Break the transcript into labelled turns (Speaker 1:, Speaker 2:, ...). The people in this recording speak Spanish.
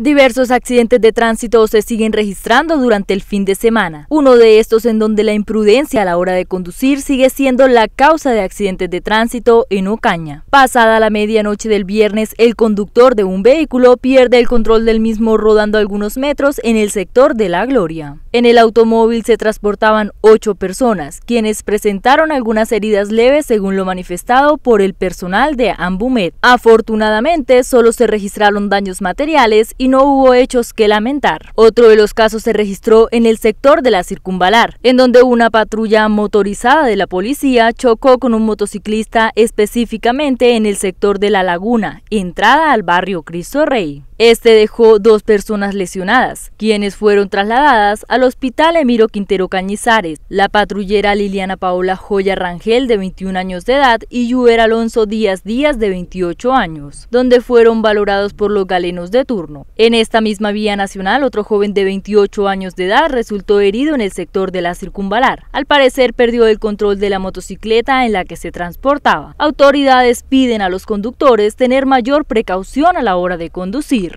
Speaker 1: Diversos accidentes de tránsito se siguen registrando durante el fin de semana. Uno de estos en donde la imprudencia a la hora de conducir sigue siendo la causa de accidentes de tránsito en Ocaña. Pasada la medianoche del viernes, el conductor de un vehículo pierde el control del mismo rodando algunos metros en el sector de La Gloria. En el automóvil se transportaban ocho personas, quienes presentaron algunas heridas leves según lo manifestado por el personal de Ambumet. Afortunadamente, solo se registraron daños materiales y no hubo hechos que lamentar. Otro de los casos se registró en el sector de la circunvalar, en donde una patrulla motorizada de la policía chocó con un motociclista específicamente en el sector de la laguna, entrada al barrio Cristo Rey. Este dejó dos personas lesionadas, quienes fueron trasladadas al hospital Emiro Quintero Cañizares. La patrullera Liliana Paola Joya Rangel, de 21 años de edad, y Yuber Alonso Díaz Díaz, de 28 años, donde fueron valorados por los galenos de turno. En esta misma vía nacional, otro joven de 28 años de edad resultó herido en el sector de la circunvalar. Al parecer, perdió el control de la motocicleta en la que se transportaba. Autoridades piden a los conductores tener mayor precaución a la hora de conducir.